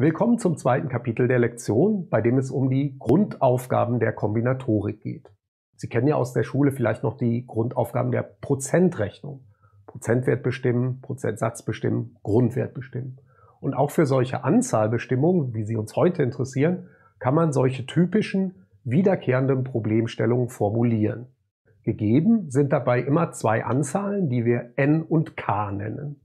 Willkommen zum zweiten Kapitel der Lektion, bei dem es um die Grundaufgaben der Kombinatorik geht. Sie kennen ja aus der Schule vielleicht noch die Grundaufgaben der Prozentrechnung. Prozentwert bestimmen, Prozentsatz bestimmen, Grundwert bestimmen. Und auch für solche Anzahlbestimmungen, wie sie uns heute interessieren, kann man solche typischen, wiederkehrenden Problemstellungen formulieren. Gegeben sind dabei immer zwei Anzahlen, die wir n und k nennen.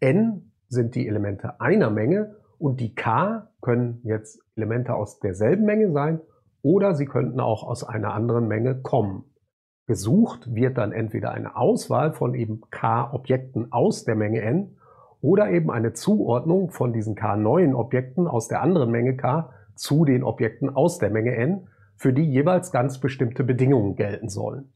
n sind die Elemente einer Menge und die K können jetzt Elemente aus derselben Menge sein oder sie könnten auch aus einer anderen Menge kommen. Gesucht wird dann entweder eine Auswahl von eben K Objekten aus der Menge N oder eben eine Zuordnung von diesen K neuen Objekten aus der anderen Menge K zu den Objekten aus der Menge N, für die jeweils ganz bestimmte Bedingungen gelten sollen.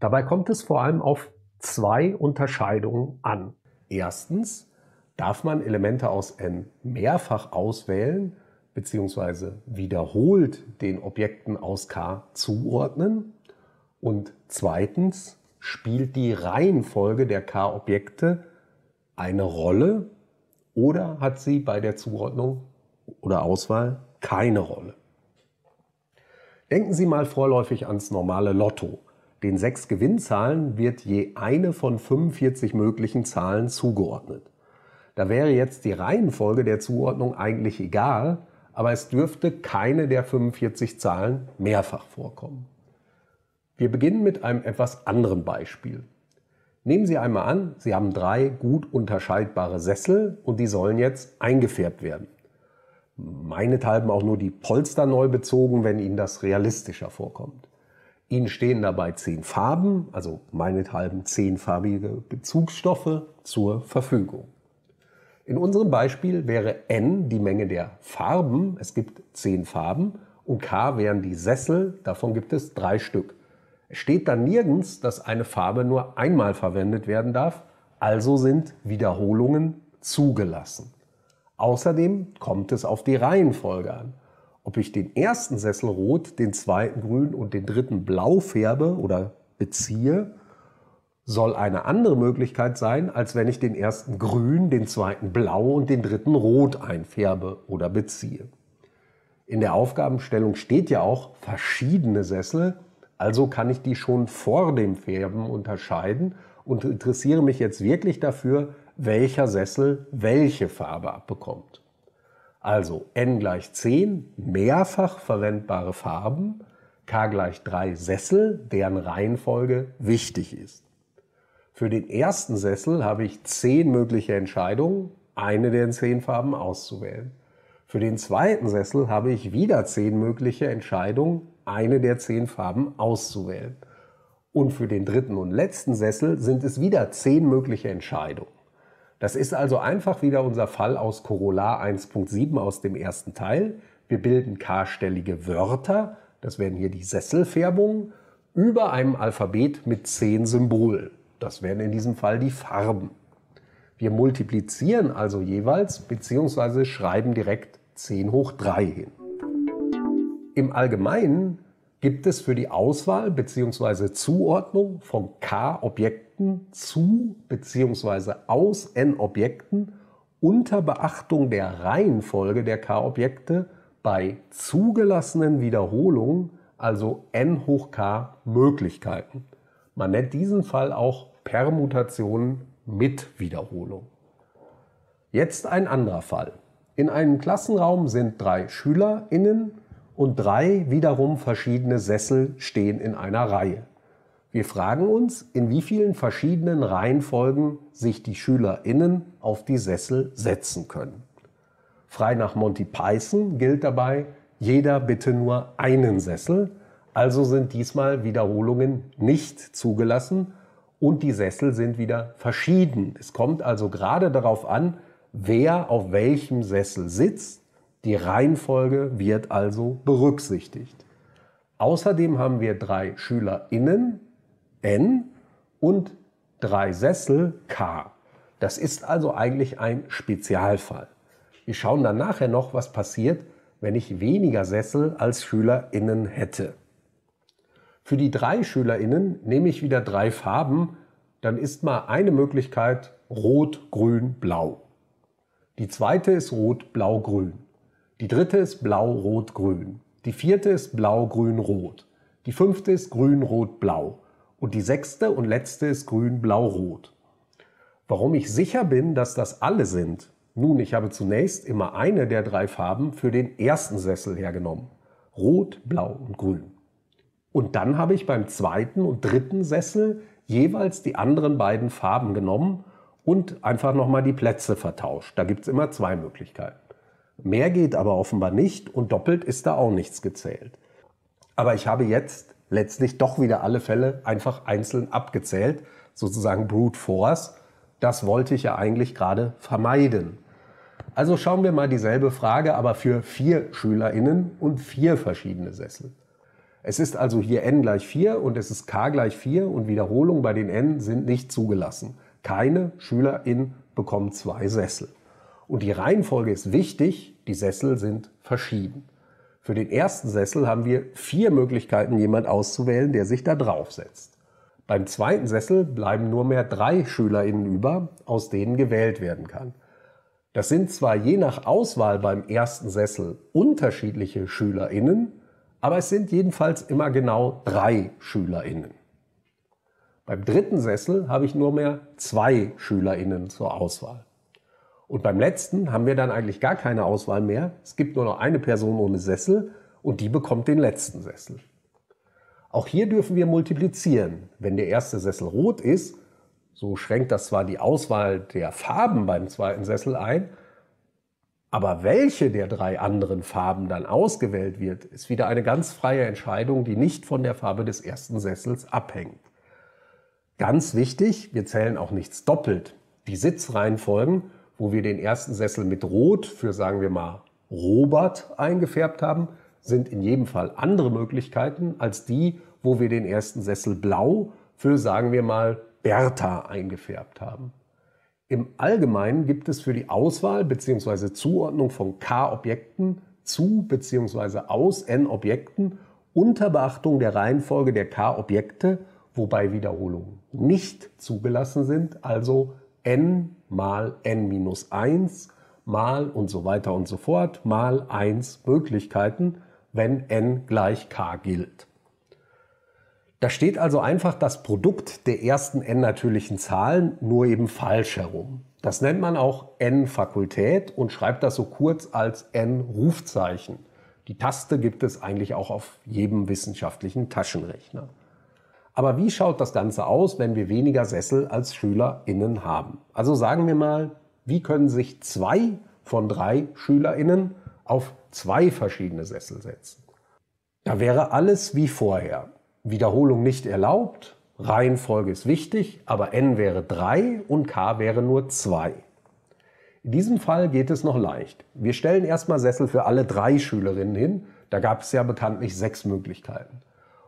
Dabei kommt es vor allem auf zwei Unterscheidungen an. Erstens, darf man Elemente aus N mehrfach auswählen bzw. wiederholt den Objekten aus K zuordnen. Und zweitens spielt die Reihenfolge der K-Objekte eine Rolle oder hat sie bei der Zuordnung oder Auswahl keine Rolle. Denken Sie mal vorläufig ans normale Lotto. Den sechs Gewinnzahlen wird je eine von 45 möglichen Zahlen zugeordnet. Da wäre jetzt die Reihenfolge der Zuordnung eigentlich egal, aber es dürfte keine der 45 Zahlen mehrfach vorkommen. Wir beginnen mit einem etwas anderen Beispiel. Nehmen Sie einmal an, Sie haben drei gut unterscheidbare Sessel und die sollen jetzt eingefärbt werden. Meinethalben auch nur die Polster neu bezogen, wenn Ihnen das realistischer vorkommt. Ihnen stehen dabei zehn Farben, also meinethalben farbige Bezugsstoffe zur Verfügung. In unserem Beispiel wäre n die Menge der Farben, es gibt zehn Farben, und k wären die Sessel, davon gibt es drei Stück. Es steht dann nirgends, dass eine Farbe nur einmal verwendet werden darf, also sind Wiederholungen zugelassen. Außerdem kommt es auf die Reihenfolge an. Ob ich den ersten Sessel rot, den zweiten grün und den dritten blau färbe oder beziehe, soll eine andere Möglichkeit sein, als wenn ich den ersten grün, den zweiten blau und den dritten rot einfärbe oder beziehe. In der Aufgabenstellung steht ja auch verschiedene Sessel, also kann ich die schon vor dem Färben unterscheiden und interessiere mich jetzt wirklich dafür, welcher Sessel welche Farbe abbekommt. Also n gleich 10 mehrfach verwendbare Farben, k gleich 3 Sessel, deren Reihenfolge wichtig ist. Für den ersten Sessel habe ich zehn mögliche Entscheidungen, eine der zehn Farben auszuwählen. Für den zweiten Sessel habe ich wieder zehn mögliche Entscheidungen, eine der zehn Farben auszuwählen. Und für den dritten und letzten Sessel sind es wieder zehn mögliche Entscheidungen. Das ist also einfach wieder unser Fall aus Corolla 1.7 aus dem ersten Teil. Wir bilden k-stellige Wörter, das wären hier die Sesselfärbungen, über einem Alphabet mit zehn Symbolen. Das wären in diesem Fall die Farben. Wir multiplizieren also jeweils bzw. schreiben direkt 10 hoch 3 hin. Im Allgemeinen gibt es für die Auswahl bzw. Zuordnung von K-Objekten zu bzw. aus N-Objekten unter Beachtung der Reihenfolge der K-Objekte bei zugelassenen Wiederholungen, also n hoch k Möglichkeiten. Man nennt diesen Fall auch Permutationen mit Wiederholung. Jetzt ein anderer Fall. In einem Klassenraum sind drei SchülerInnen und drei wiederum verschiedene Sessel stehen in einer Reihe. Wir fragen uns, in wie vielen verschiedenen Reihenfolgen sich die SchülerInnen auf die Sessel setzen können. Frei nach Monty Python gilt dabei, jeder bitte nur einen Sessel, also sind diesmal Wiederholungen nicht zugelassen, und die Sessel sind wieder verschieden. Es kommt also gerade darauf an, wer auf welchem Sessel sitzt. Die Reihenfolge wird also berücksichtigt. Außerdem haben wir drei SchülerInnen, N, und drei Sessel, K. Das ist also eigentlich ein Spezialfall. Wir schauen dann nachher noch, was passiert, wenn ich weniger Sessel als SchülerInnen hätte. Für die drei SchülerInnen nehme ich wieder drei Farben, dann ist mal eine Möglichkeit Rot, Grün, Blau. Die zweite ist Rot, Blau, Grün. Die dritte ist Blau, Rot, Grün. Die vierte ist Blau, Grün, Rot. Die fünfte ist Grün, Rot, Blau. Und die sechste und letzte ist Grün, Blau, Rot. Warum ich sicher bin, dass das alle sind? Nun, ich habe zunächst immer eine der drei Farben für den ersten Sessel hergenommen. Rot, Blau und Grün. Und dann habe ich beim zweiten und dritten Sessel jeweils die anderen beiden Farben genommen und einfach nochmal die Plätze vertauscht. Da gibt es immer zwei Möglichkeiten. Mehr geht aber offenbar nicht und doppelt ist da auch nichts gezählt. Aber ich habe jetzt letztlich doch wieder alle Fälle einfach einzeln abgezählt, sozusagen Brute Force. Das wollte ich ja eigentlich gerade vermeiden. Also schauen wir mal dieselbe Frage, aber für vier Schülerinnen und vier verschiedene Sessel. Es ist also hier n gleich 4 und es ist k gleich 4 und Wiederholungen bei den n sind nicht zugelassen. Keine SchülerInnen bekommen zwei Sessel. Und die Reihenfolge ist wichtig, die Sessel sind verschieden. Für den ersten Sessel haben wir vier Möglichkeiten, jemand auszuwählen, der sich da draufsetzt. Beim zweiten Sessel bleiben nur mehr drei SchülerInnen über, aus denen gewählt werden kann. Das sind zwar je nach Auswahl beim ersten Sessel unterschiedliche SchülerInnen, aber es sind jedenfalls immer genau drei SchülerInnen. Beim dritten Sessel habe ich nur mehr zwei SchülerInnen zur Auswahl. Und beim letzten haben wir dann eigentlich gar keine Auswahl mehr. Es gibt nur noch eine Person ohne Sessel und die bekommt den letzten Sessel. Auch hier dürfen wir multiplizieren. Wenn der erste Sessel rot ist, so schränkt das zwar die Auswahl der Farben beim zweiten Sessel ein, aber welche der drei anderen Farben dann ausgewählt wird, ist wieder eine ganz freie Entscheidung, die nicht von der Farbe des ersten Sessels abhängt. Ganz wichtig, wir zählen auch nichts doppelt. Die Sitzreihenfolgen, wo wir den ersten Sessel mit Rot für, sagen wir mal, Robert eingefärbt haben, sind in jedem Fall andere Möglichkeiten als die, wo wir den ersten Sessel blau für, sagen wir mal, Bertha eingefärbt haben. Im Allgemeinen gibt es für die Auswahl bzw. Zuordnung von K-Objekten zu bzw. aus N-Objekten unter Beachtung der Reihenfolge der K-Objekte, wobei Wiederholungen nicht zugelassen sind, also n mal n minus 1 mal und so weiter und so fort mal 1 Möglichkeiten, wenn n gleich k gilt. Da steht also einfach das Produkt der ersten n natürlichen Zahlen nur eben falsch herum. Das nennt man auch n-Fakultät und schreibt das so kurz als n-Rufzeichen. Die Taste gibt es eigentlich auch auf jedem wissenschaftlichen Taschenrechner. Aber wie schaut das Ganze aus, wenn wir weniger Sessel als SchülerInnen haben? Also sagen wir mal, wie können sich zwei von drei SchülerInnen auf zwei verschiedene Sessel setzen? Da wäre alles wie vorher. Wiederholung nicht erlaubt. Reihenfolge ist wichtig, aber n wäre 3 und k wäre nur 2. In diesem Fall geht es noch leicht. Wir stellen erstmal Sessel für alle drei Schülerinnen hin. Da gab es ja bekanntlich sechs Möglichkeiten.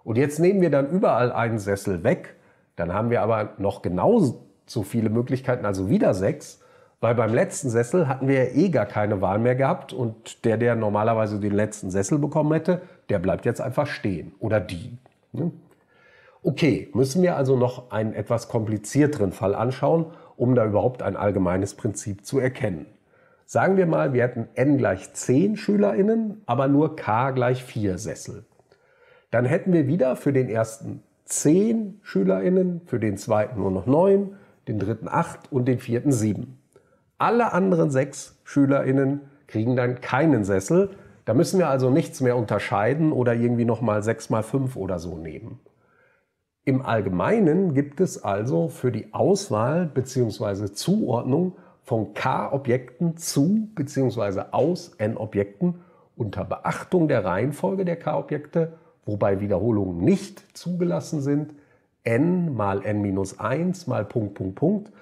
Und jetzt nehmen wir dann überall einen Sessel weg. Dann haben wir aber noch genauso viele Möglichkeiten, also wieder sechs. Weil beim letzten Sessel hatten wir ja eh gar keine Wahl mehr gehabt und der, der normalerweise den letzten Sessel bekommen hätte, der bleibt jetzt einfach stehen oder die. Ne? Okay, müssen wir also noch einen etwas komplizierteren Fall anschauen, um da überhaupt ein allgemeines Prinzip zu erkennen. Sagen wir mal, wir hätten n gleich 10 SchülerInnen, aber nur k gleich 4 Sessel. Dann hätten wir wieder für den ersten 10 SchülerInnen, für den zweiten nur noch 9, den dritten 8 und den vierten 7. Alle anderen 6 SchülerInnen kriegen dann keinen Sessel, da müssen wir also nichts mehr unterscheiden oder irgendwie nochmal 6 mal 5 oder so nehmen. Im Allgemeinen gibt es also für die Auswahl bzw. Zuordnung von K-Objekten zu bzw. aus N-Objekten unter Beachtung der Reihenfolge der K-Objekte, wobei Wiederholungen nicht zugelassen sind, n mal n minus 1 mal Punkt, Punkt, Punkt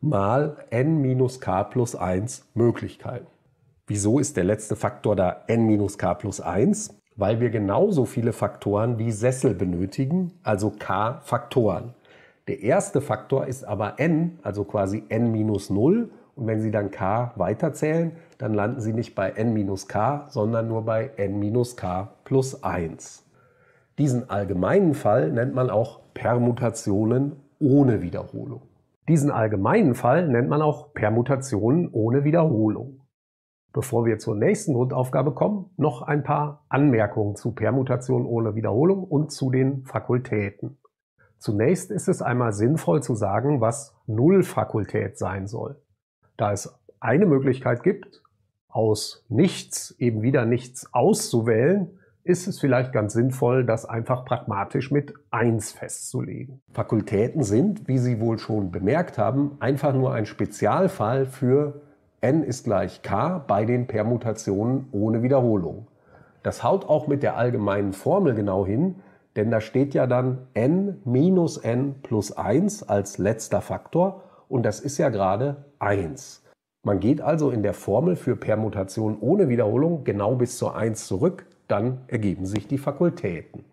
mal n minus k plus 1 Möglichkeiten. Wieso ist der letzte Faktor da n-k plus 1? Weil wir genauso viele Faktoren wie Sessel benötigen, also k Faktoren. Der erste Faktor ist aber n, also quasi n minus 0. Und wenn Sie dann k weiterzählen, dann landen Sie nicht bei n minus k, sondern nur bei n minus k plus 1. Diesen allgemeinen Fall nennt man auch Permutationen ohne Wiederholung. Diesen allgemeinen Fall nennt man auch Permutationen ohne Wiederholung. Bevor wir zur nächsten Grundaufgabe kommen, noch ein paar Anmerkungen zu Permutation ohne Wiederholung und zu den Fakultäten. Zunächst ist es einmal sinnvoll zu sagen, was Nullfakultät sein soll. Da es eine Möglichkeit gibt, aus nichts eben wieder nichts auszuwählen, ist es vielleicht ganz sinnvoll, das einfach pragmatisch mit 1 festzulegen. Fakultäten sind, wie Sie wohl schon bemerkt haben, einfach nur ein Spezialfall für n ist gleich k bei den Permutationen ohne Wiederholung. Das haut auch mit der allgemeinen Formel genau hin, denn da steht ja dann n minus n plus 1 als letzter Faktor und das ist ja gerade 1. Man geht also in der Formel für Permutation ohne Wiederholung genau bis zur 1 zurück, dann ergeben sich die Fakultäten.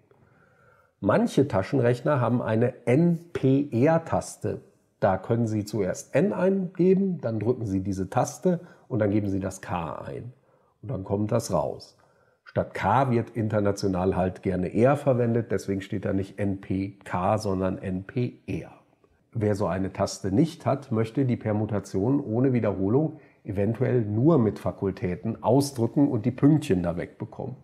Manche Taschenrechner haben eine NPR-Taste da können Sie zuerst N eingeben, dann drücken Sie diese Taste und dann geben Sie das K ein. Und dann kommt das raus. Statt K wird international halt gerne R verwendet, deswegen steht da nicht NPK, sondern NPR. Wer so eine Taste nicht hat, möchte die Permutation ohne Wiederholung eventuell nur mit Fakultäten ausdrücken und die Pünktchen da wegbekommen.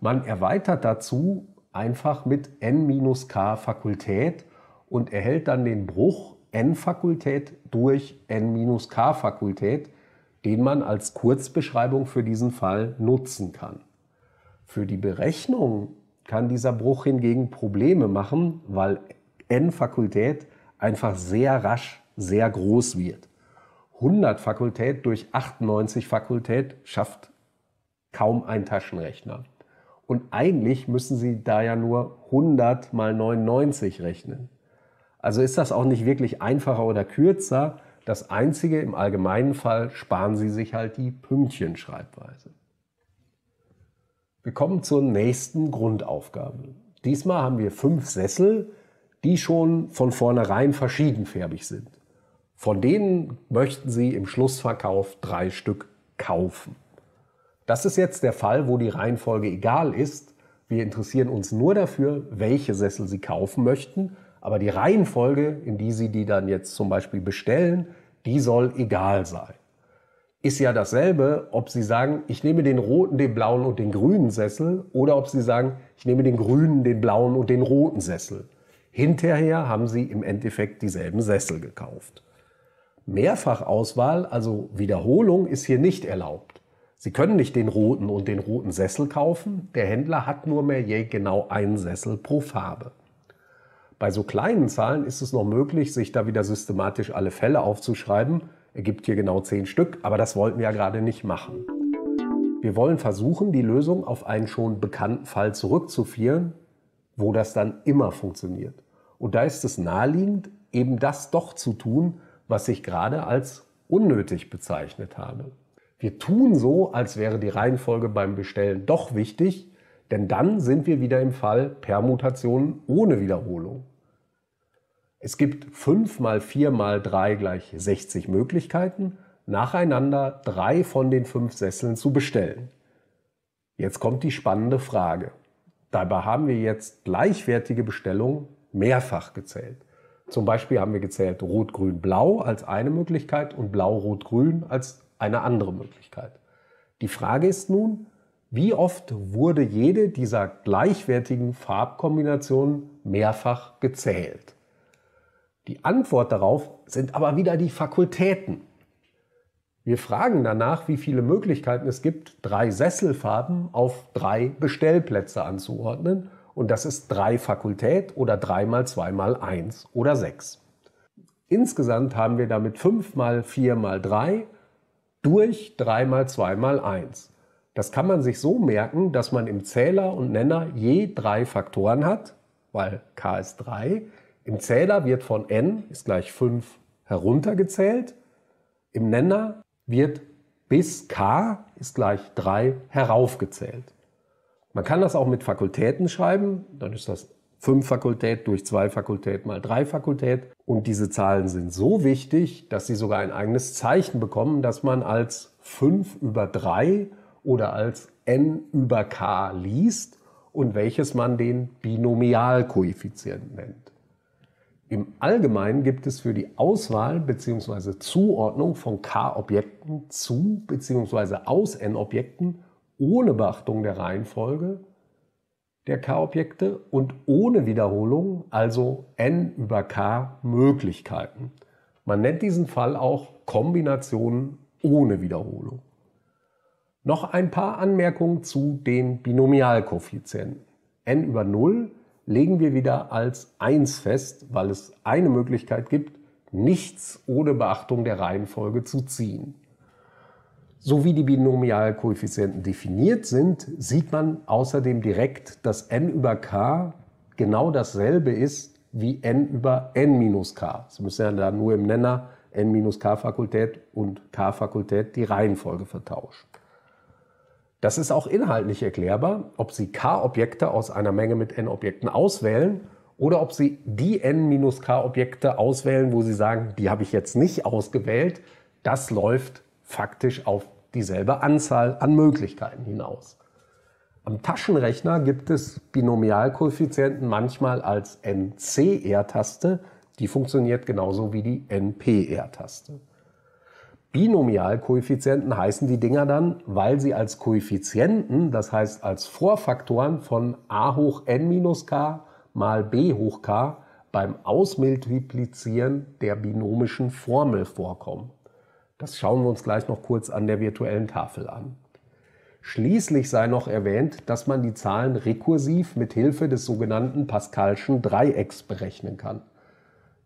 Man erweitert dazu einfach mit N-K Fakultät und erhält dann den Bruch n-Fakultät durch n-k-Fakultät, den man als Kurzbeschreibung für diesen Fall nutzen kann. Für die Berechnung kann dieser Bruch hingegen Probleme machen, weil n-Fakultät einfach sehr rasch sehr groß wird. 100 Fakultät durch 98 Fakultät schafft kaum ein Taschenrechner. Und eigentlich müssen Sie da ja nur 100 mal 99 rechnen. Also ist das auch nicht wirklich einfacher oder kürzer. Das Einzige, im allgemeinen Fall sparen Sie sich halt die Pünktchenschreibweise. Wir kommen zur nächsten Grundaufgabe. Diesmal haben wir fünf Sessel, die schon von vornherein verschiedenfärbig sind. Von denen möchten Sie im Schlussverkauf drei Stück kaufen. Das ist jetzt der Fall, wo die Reihenfolge egal ist. Wir interessieren uns nur dafür, welche Sessel Sie kaufen möchten aber die Reihenfolge, in die Sie die dann jetzt zum Beispiel bestellen, die soll egal sein. Ist ja dasselbe, ob Sie sagen, ich nehme den roten, den blauen und den grünen Sessel oder ob Sie sagen, ich nehme den grünen, den blauen und den roten Sessel. Hinterher haben Sie im Endeffekt dieselben Sessel gekauft. Mehrfachauswahl, also Wiederholung, ist hier nicht erlaubt. Sie können nicht den roten und den roten Sessel kaufen. Der Händler hat nur mehr je genau einen Sessel pro Farbe. Bei so kleinen Zahlen ist es noch möglich, sich da wieder systematisch alle Fälle aufzuschreiben. Ergibt hier genau zehn Stück, aber das wollten wir ja gerade nicht machen. Wir wollen versuchen, die Lösung auf einen schon bekannten Fall zurückzuführen, wo das dann immer funktioniert. Und da ist es naheliegend, eben das doch zu tun, was ich gerade als unnötig bezeichnet habe. Wir tun so, als wäre die Reihenfolge beim Bestellen doch wichtig, denn dann sind wir wieder im Fall Permutationen ohne Wiederholung. Es gibt 5 mal 4 mal 3 gleich 60 Möglichkeiten, nacheinander drei von den fünf Sesseln zu bestellen. Jetzt kommt die spannende Frage. Dabei haben wir jetzt gleichwertige Bestellungen mehrfach gezählt. Zum Beispiel haben wir gezählt Rot-Grün-Blau als eine Möglichkeit und Blau-Rot-Grün als eine andere Möglichkeit. Die Frage ist nun, wie oft wurde jede dieser gleichwertigen Farbkombinationen mehrfach gezählt? Die Antwort darauf sind aber wieder die Fakultäten. Wir fragen danach, wie viele Möglichkeiten es gibt, drei Sesselfarben auf drei Bestellplätze anzuordnen. Und das ist drei Fakultät oder drei mal zwei mal eins oder sechs. Insgesamt haben wir damit fünf mal vier mal drei durch drei mal zwei mal eins. Das kann man sich so merken, dass man im Zähler und Nenner je drei Faktoren hat, weil k ist 3. Im Zähler wird von n ist gleich 5 heruntergezählt. Im Nenner wird bis k ist gleich 3 heraufgezählt. Man kann das auch mit Fakultäten schreiben. Dann ist das 5 Fakultät durch 2 Fakultät mal 3 Fakultät. Und diese Zahlen sind so wichtig, dass sie sogar ein eigenes Zeichen bekommen, das man als 5 über 3 oder als n über k liest und welches man den Binomialkoeffizient nennt. Im Allgemeinen gibt es für die Auswahl bzw. Zuordnung von k-Objekten zu bzw. aus n-Objekten ohne Beachtung der Reihenfolge der k-Objekte und ohne Wiederholung, also n über k Möglichkeiten. Man nennt diesen Fall auch Kombinationen ohne Wiederholung. Noch ein paar Anmerkungen zu den Binomialkoeffizienten. n über 0 legen wir wieder als 1 fest, weil es eine Möglichkeit gibt, nichts ohne Beachtung der Reihenfolge zu ziehen. So wie die Binomialkoeffizienten definiert sind, sieht man außerdem direkt, dass n über k genau dasselbe ist wie n über n minus k. Sie müssen ja da nur im Nenner n minus k-Fakultät und k-Fakultät die Reihenfolge vertauschen. Das ist auch inhaltlich erklärbar, ob Sie K-Objekte aus einer Menge mit N-Objekten auswählen oder ob Sie die N-K-Objekte auswählen, wo Sie sagen, die habe ich jetzt nicht ausgewählt. Das läuft faktisch auf dieselbe Anzahl an Möglichkeiten hinaus. Am Taschenrechner gibt es Binomialkoeffizienten manchmal als ncr taste Die funktioniert genauso wie die npr taste Binomialkoeffizienten heißen die Dinger dann, weil sie als Koeffizienten, das heißt als Vorfaktoren von a hoch n minus k mal b hoch k beim Ausmultiplizieren der binomischen Formel vorkommen. Das schauen wir uns gleich noch kurz an der virtuellen Tafel an. Schließlich sei noch erwähnt, dass man die Zahlen rekursiv mit Hilfe des sogenannten Pascalschen Dreiecks berechnen kann.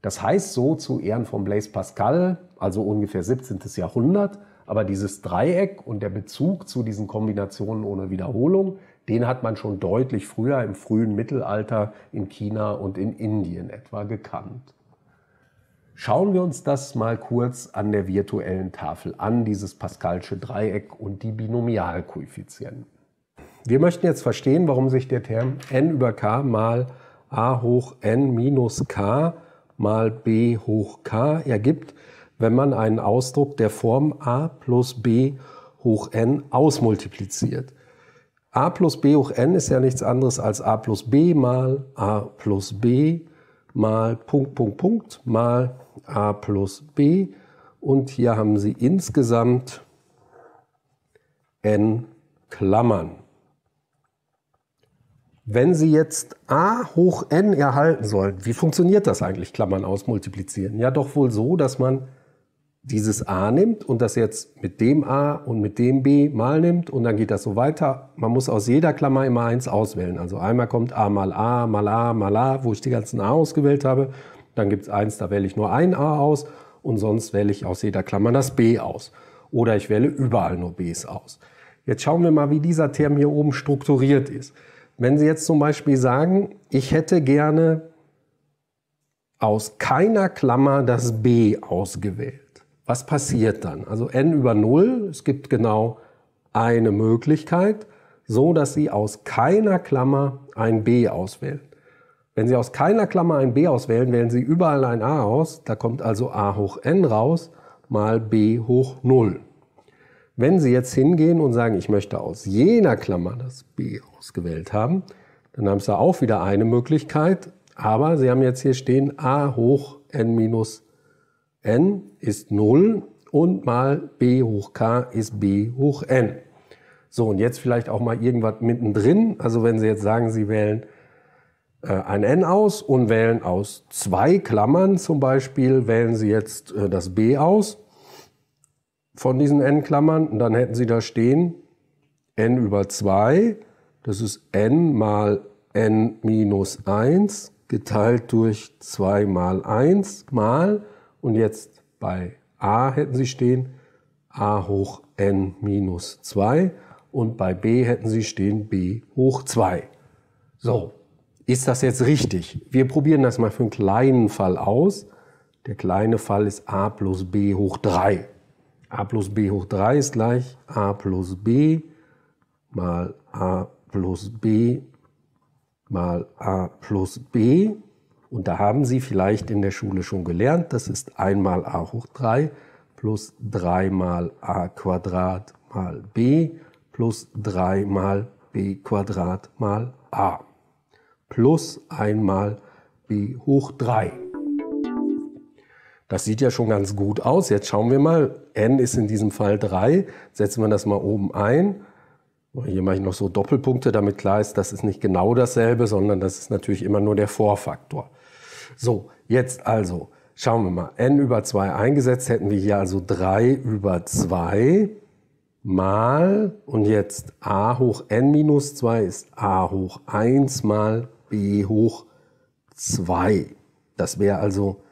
Das heißt so zu Ehren von Blaise Pascal, also ungefähr 17. Jahrhundert. Aber dieses Dreieck und der Bezug zu diesen Kombinationen ohne Wiederholung, den hat man schon deutlich früher im frühen Mittelalter in China und in Indien etwa gekannt. Schauen wir uns das mal kurz an der virtuellen Tafel an, dieses Pascalsche Dreieck und die Binomialkoeffizienten. Wir möchten jetzt verstehen, warum sich der Term n über k mal a hoch n minus k mal b hoch k ergibt, wenn man einen Ausdruck der Form a plus b hoch n ausmultipliziert. a plus b hoch n ist ja nichts anderes als a plus b mal a plus b mal Punkt, Punkt, Punkt mal a plus b. Und hier haben Sie insgesamt n Klammern. Wenn Sie jetzt a hoch n erhalten sollen, wie funktioniert das eigentlich, Klammern aus, multiplizieren? Ja, doch wohl so, dass man dieses a nimmt und das jetzt mit dem a und mit dem b mal nimmt und dann geht das so weiter. Man muss aus jeder Klammer immer eins auswählen. Also einmal kommt a mal a mal a mal a, wo ich die ganzen a ausgewählt habe. Dann gibt es eins, da wähle ich nur ein a aus und sonst wähle ich aus jeder Klammer das b aus. Oder ich wähle überall nur b's aus. Jetzt schauen wir mal, wie dieser Term hier oben strukturiert ist. Wenn Sie jetzt zum Beispiel sagen, ich hätte gerne aus keiner Klammer das B ausgewählt. Was passiert dann? Also n über 0, es gibt genau eine Möglichkeit, so dass Sie aus keiner Klammer ein B auswählen. Wenn Sie aus keiner Klammer ein B auswählen, wählen Sie überall ein A aus. Da kommt also a hoch n raus mal b hoch 0. Wenn Sie jetzt hingehen und sagen, ich möchte aus jener Klammer das B ausgewählt haben, dann haben Sie auch wieder eine Möglichkeit, aber Sie haben jetzt hier stehen a hoch n minus n ist 0 und mal b hoch k ist b hoch n. So, und jetzt vielleicht auch mal irgendwas mittendrin. Also wenn Sie jetzt sagen, Sie wählen äh, ein n aus und wählen aus zwei Klammern zum Beispiel, wählen Sie jetzt äh, das b aus, von diesen n-Klammern und dann hätten Sie da stehen n über 2, das ist n mal n minus 1 geteilt durch 2 mal 1 mal und jetzt bei a hätten Sie stehen a hoch n minus 2 und bei b hätten Sie stehen b hoch 2. So, ist das jetzt richtig? Wir probieren das mal für einen kleinen Fall aus. Der kleine Fall ist a plus b hoch 3 a plus b hoch 3 ist gleich a plus b mal a plus b mal a plus b. Und da haben Sie vielleicht in der Schule schon gelernt, das ist einmal a hoch 3 plus 3 mal a Quadrat mal b plus 3 mal b Quadrat mal a plus einmal b hoch 3. Das sieht ja schon ganz gut aus. Jetzt schauen wir mal, n ist in diesem Fall 3. Setzen wir das mal oben ein. Hier mache ich noch so Doppelpunkte, damit klar ist, das ist nicht genau dasselbe, sondern das ist natürlich immer nur der Vorfaktor. So, jetzt also schauen wir mal. n über 2 eingesetzt hätten wir hier also 3 über 2 mal und jetzt a hoch n minus 2 ist a hoch 1 mal b hoch 2. Das wäre also 2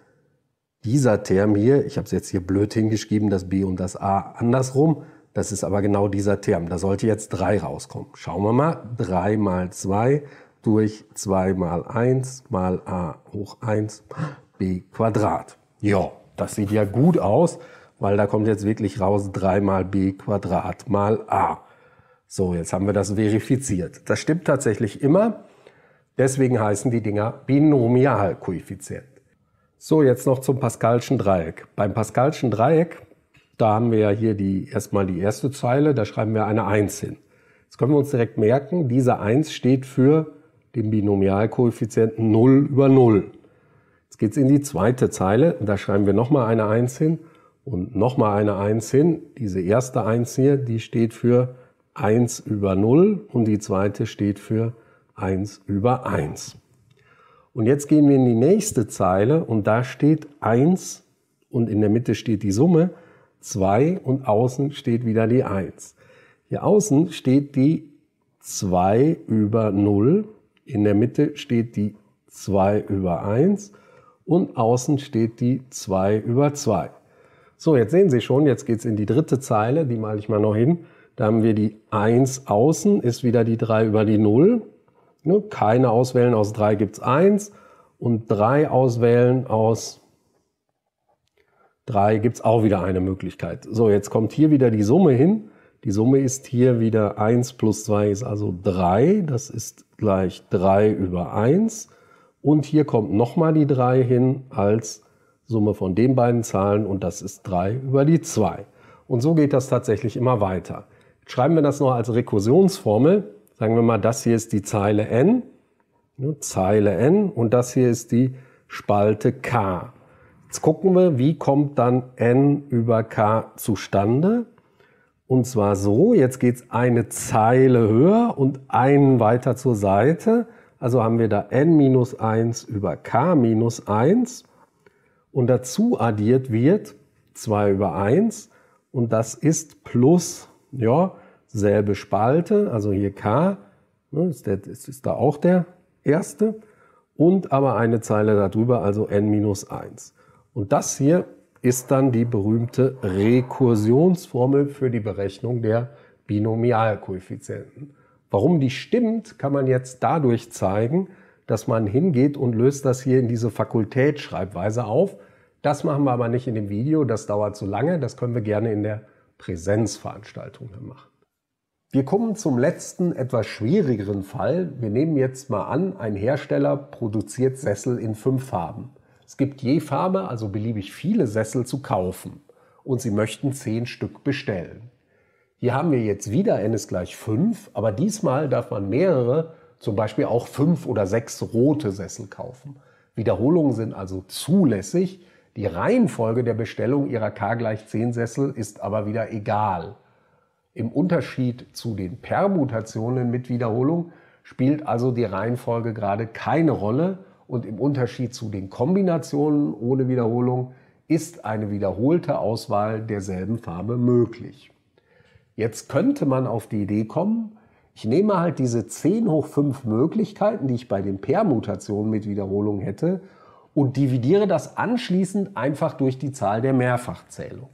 dieser Term hier, ich habe es jetzt hier blöd hingeschrieben, das B und das A andersrum, das ist aber genau dieser Term. Da sollte jetzt 3 rauskommen. Schauen wir mal. 3 mal 2 durch 2 mal 1 mal a hoch 1 b Quadrat. Ja, das sieht ja gut aus, weil da kommt jetzt wirklich raus 3 mal b Quadrat mal a. So, jetzt haben wir das verifiziert. Das stimmt tatsächlich immer. Deswegen heißen die Dinger binomialkoeffizient. So, jetzt noch zum Pascalschen Dreieck. Beim Pascalschen Dreieck, da haben wir ja hier die, erstmal die erste Zeile, da schreiben wir eine 1 hin. Jetzt können wir uns direkt merken, diese 1 steht für den Binomialkoeffizienten 0 über 0. Jetzt geht es in die zweite Zeile, da schreiben wir nochmal eine 1 hin und nochmal eine 1 hin. Diese erste 1 hier, die steht für 1 über 0 und die zweite steht für 1 über 1. Und jetzt gehen wir in die nächste Zeile und da steht 1 und in der Mitte steht die Summe 2 und außen steht wieder die 1. Hier außen steht die 2 über 0, in der Mitte steht die 2 über 1 und außen steht die 2 über 2. So, jetzt sehen Sie schon, jetzt geht es in die dritte Zeile, die male ich mal noch hin. Da haben wir die 1 außen, ist wieder die 3 über die 0 Ne? Keine auswählen aus drei gibt es eins und drei auswählen aus drei gibt es auch wieder eine Möglichkeit. So, jetzt kommt hier wieder die Summe hin. Die Summe ist hier wieder 1 plus 2 ist also 3. Das ist gleich 3 über 1. Und hier kommt nochmal die 3 hin als Summe von den beiden Zahlen und das ist 3 über die 2. Und so geht das tatsächlich immer weiter. Jetzt schreiben wir das noch als Rekursionsformel. Sagen wir mal, das hier ist die Zeile n, ne, Zeile n und das hier ist die Spalte k. Jetzt gucken wir, wie kommt dann n über k zustande. Und zwar so, jetzt geht es eine Zeile höher und einen weiter zur Seite. Also haben wir da n minus 1 über k minus 1 und dazu addiert wird 2 über 1 und das ist plus, ja, selbe Spalte, also hier K, ne, ist, der, ist, ist da auch der erste, und aber eine Zeile darüber, also n minus 1. Und das hier ist dann die berühmte Rekursionsformel für die Berechnung der Binomialkoeffizienten. Warum die stimmt, kann man jetzt dadurch zeigen, dass man hingeht und löst das hier in diese Fakultätschreibweise auf. Das machen wir aber nicht in dem Video, das dauert zu lange, das können wir gerne in der Präsenzveranstaltung machen. Wir kommen zum letzten, etwas schwierigeren Fall. Wir nehmen jetzt mal an, ein Hersteller produziert Sessel in fünf Farben. Es gibt je Farbe, also beliebig viele Sessel zu kaufen. Und Sie möchten zehn Stück bestellen. Hier haben wir jetzt wieder n ist gleich 5, aber diesmal darf man mehrere, zum Beispiel auch fünf oder sechs rote Sessel kaufen. Wiederholungen sind also zulässig. Die Reihenfolge der Bestellung Ihrer k gleich 10 Sessel ist aber wieder egal. Im Unterschied zu den Permutationen mit Wiederholung spielt also die Reihenfolge gerade keine Rolle und im Unterschied zu den Kombinationen ohne Wiederholung ist eine wiederholte Auswahl derselben Farbe möglich. Jetzt könnte man auf die Idee kommen, ich nehme halt diese 10 hoch 5 Möglichkeiten, die ich bei den Permutationen mit Wiederholung hätte, und dividiere das anschließend einfach durch die Zahl der Mehrfachzählung.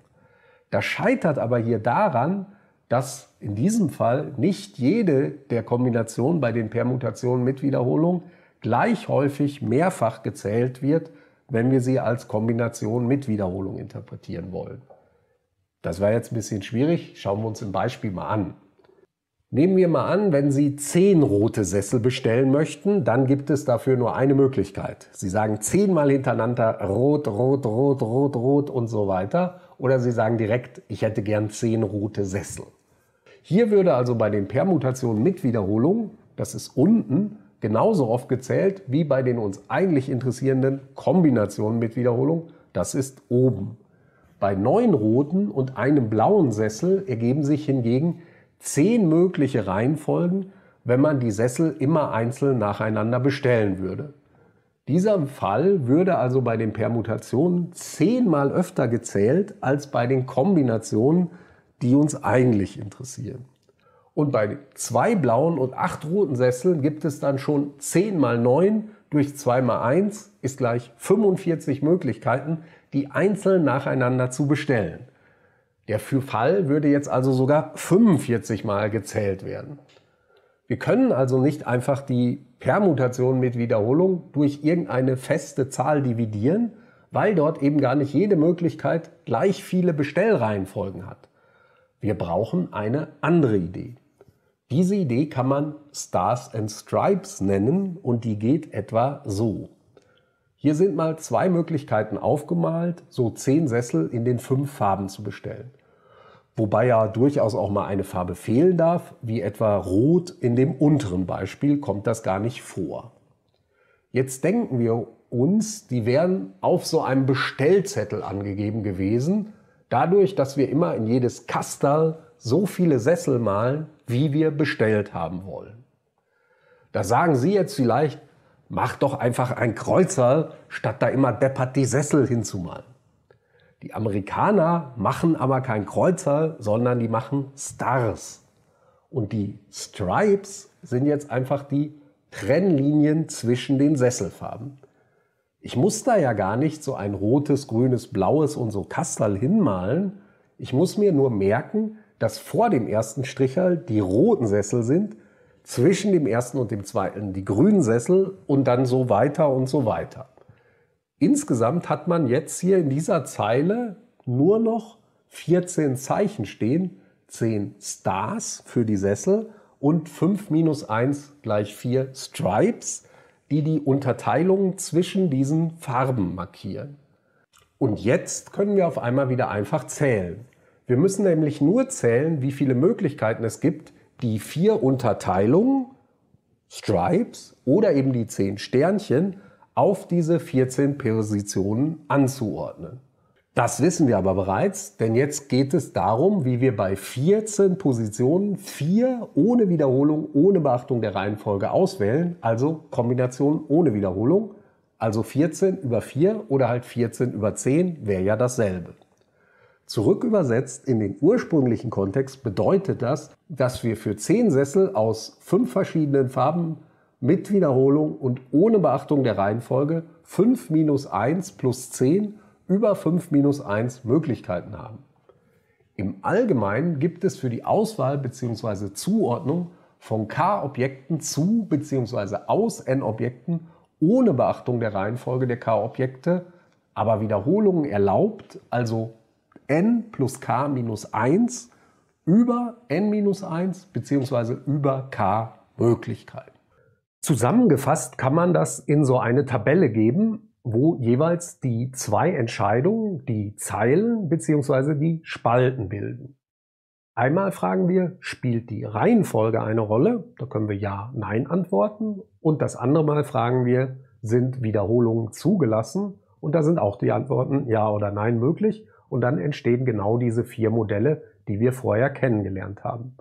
Das scheitert aber hier daran, dass in diesem Fall nicht jede der Kombinationen bei den Permutationen mit Wiederholung gleich häufig mehrfach gezählt wird, wenn wir sie als Kombination mit Wiederholung interpretieren wollen. Das war jetzt ein bisschen schwierig, schauen wir uns im Beispiel mal an. Nehmen wir mal an, wenn Sie zehn rote Sessel bestellen möchten, dann gibt es dafür nur eine Möglichkeit. Sie sagen zehnmal hintereinander rot, rot, rot, rot, rot und so weiter. Oder Sie sagen direkt, ich hätte gern zehn rote Sessel. Hier würde also bei den Permutationen mit Wiederholung, das ist unten, genauso oft gezählt wie bei den uns eigentlich interessierenden Kombinationen mit Wiederholung, das ist oben. Bei neun roten und einem blauen Sessel ergeben sich hingegen zehn mögliche Reihenfolgen, wenn man die Sessel immer einzeln nacheinander bestellen würde. Dieser Fall würde also bei den Permutationen zehnmal öfter gezählt als bei den Kombinationen die uns eigentlich interessieren. Und bei zwei blauen und acht roten Sesseln gibt es dann schon 10 mal 9 durch 2 mal 1 ist gleich 45 Möglichkeiten, die einzeln nacheinander zu bestellen. Der Für-Fall würde jetzt also sogar 45 mal gezählt werden. Wir können also nicht einfach die Permutation mit Wiederholung durch irgendeine feste Zahl dividieren, weil dort eben gar nicht jede Möglichkeit gleich viele Bestellreihenfolgen hat. Wir brauchen eine andere Idee. Diese Idee kann man Stars and Stripes nennen und die geht etwa so. Hier sind mal zwei Möglichkeiten aufgemalt, so zehn Sessel in den fünf Farben zu bestellen. Wobei ja durchaus auch mal eine Farbe fehlen darf, wie etwa Rot in dem unteren Beispiel kommt das gar nicht vor. Jetzt denken wir uns, die wären auf so einem Bestellzettel angegeben gewesen Dadurch, dass wir immer in jedes Kastal so viele Sessel malen, wie wir bestellt haben wollen. Da sagen Sie jetzt vielleicht, mach doch einfach ein Kreuzerl, statt da immer deppert die Sessel hinzumalen. Die Amerikaner machen aber kein Kreuzerl, sondern die machen Stars. Und die Stripes sind jetzt einfach die Trennlinien zwischen den Sesselfarben. Ich muss da ja gar nicht so ein rotes, grünes, blaues und so Kastal hinmalen. Ich muss mir nur merken, dass vor dem ersten Strichel die roten Sessel sind, zwischen dem ersten und dem zweiten die grünen Sessel und dann so weiter und so weiter. Insgesamt hat man jetzt hier in dieser Zeile nur noch 14 Zeichen stehen, 10 Stars für die Sessel und 5 minus 1 gleich 4 Stripes die die Unterteilung zwischen diesen Farben markieren. Und jetzt können wir auf einmal wieder einfach zählen. Wir müssen nämlich nur zählen, wie viele Möglichkeiten es gibt, die vier Unterteilungen, Stripes oder eben die zehn Sternchen auf diese 14 Positionen anzuordnen. Das wissen wir aber bereits, denn jetzt geht es darum, wie wir bei 14 Positionen 4 ohne Wiederholung, ohne Beachtung der Reihenfolge auswählen, also Kombination ohne Wiederholung, also 14 über 4 oder halt 14 über 10 wäre ja dasselbe. Zurückübersetzt in den ursprünglichen Kontext bedeutet das, dass wir für 10 Sessel aus 5 verschiedenen Farben mit Wiederholung und ohne Beachtung der Reihenfolge 5 minus 1 plus 10 über 5 minus 1 Möglichkeiten haben. Im Allgemeinen gibt es für die Auswahl bzw. Zuordnung von K-Objekten zu bzw. aus N-Objekten ohne Beachtung der Reihenfolge der K-Objekte, aber Wiederholungen erlaubt, also n plus k minus 1 über n minus 1 bzw. über k Möglichkeiten. Zusammengefasst kann man das in so eine Tabelle geben, wo jeweils die zwei Entscheidungen die Zeilen beziehungsweise die Spalten bilden. Einmal fragen wir, spielt die Reihenfolge eine Rolle? Da können wir Ja, Nein antworten. Und das andere Mal fragen wir, sind Wiederholungen zugelassen? Und da sind auch die Antworten Ja oder Nein möglich. Und dann entstehen genau diese vier Modelle, die wir vorher kennengelernt haben.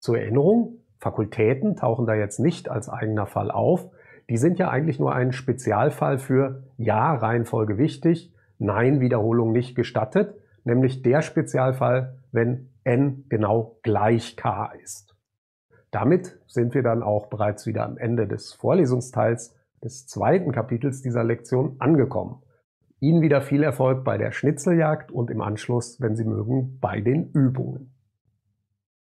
Zur Erinnerung, Fakultäten tauchen da jetzt nicht als eigener Fall auf, die sind ja eigentlich nur ein Spezialfall für Ja, Reihenfolge wichtig, Nein, Wiederholung nicht gestattet, nämlich der Spezialfall, wenn n genau gleich k ist. Damit sind wir dann auch bereits wieder am Ende des Vorlesungsteils des zweiten Kapitels dieser Lektion angekommen. Ihnen wieder viel Erfolg bei der Schnitzeljagd und im Anschluss, wenn Sie mögen, bei den Übungen.